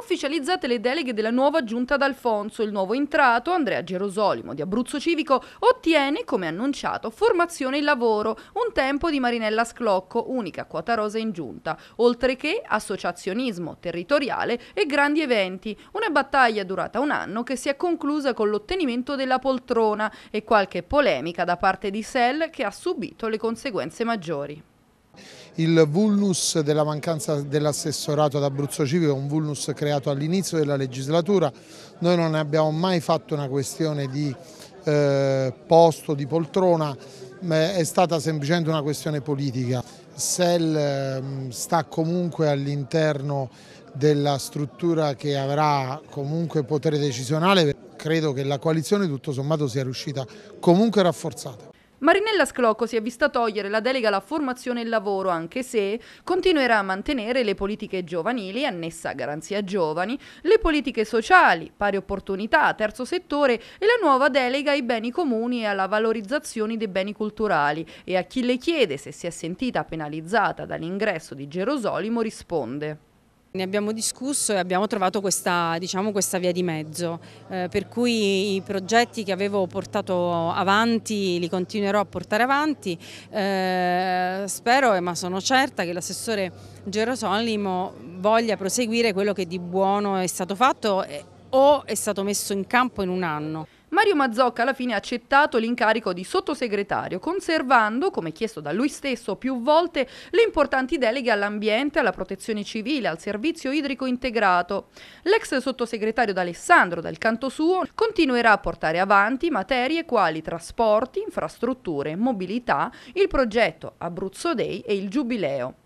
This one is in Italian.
ufficializzate le deleghe della nuova giunta d'Alfonso, il nuovo entrato, Andrea Gerosolimo di Abruzzo Civico, ottiene, come annunciato, formazione e lavoro, un tempo di Marinella Sclocco, unica quota rosa in giunta, oltre che associazionismo territoriale e grandi eventi, una battaglia durata un anno che si è conclusa con l'ottenimento della poltrona e qualche polemica da parte di Sell che ha subito le conseguenze maggiori. Il vulnus della mancanza dell'assessorato ad Abruzzo Civico è un vulnus creato all'inizio della legislatura, noi non ne abbiamo mai fatto una questione di eh, posto, di poltrona, è stata semplicemente una questione politica. SEL ehm, sta comunque all'interno della struttura che avrà comunque potere decisionale, credo che la coalizione tutto sommato sia riuscita comunque rafforzata. Marinella Sclocco si è vista togliere la delega alla formazione e lavoro, anche se continuerà a mantenere le politiche giovanili, annessa garanzia giovani, le politiche sociali, pari opportunità, terzo settore e la nuova delega ai beni comuni e alla valorizzazione dei beni culturali. E a chi le chiede se si è sentita penalizzata dall'ingresso di Gerosolimo risponde. Ne abbiamo discusso e abbiamo trovato questa, diciamo, questa via di mezzo, eh, per cui i progetti che avevo portato avanti li continuerò a portare avanti, eh, spero ma sono certa che l'assessore Gerosolimo voglia proseguire quello che di buono è stato fatto eh, o è stato messo in campo in un anno. Mario Mazzocca alla fine ha accettato l'incarico di sottosegretario, conservando, come chiesto da lui stesso più volte, le importanti deleghe all'ambiente, alla protezione civile, al servizio idrico integrato. L'ex sottosegretario D'Alessandro, dal canto suo, continuerà a portare avanti materie quali trasporti, infrastrutture, mobilità, il progetto Abruzzo Day e il Giubileo.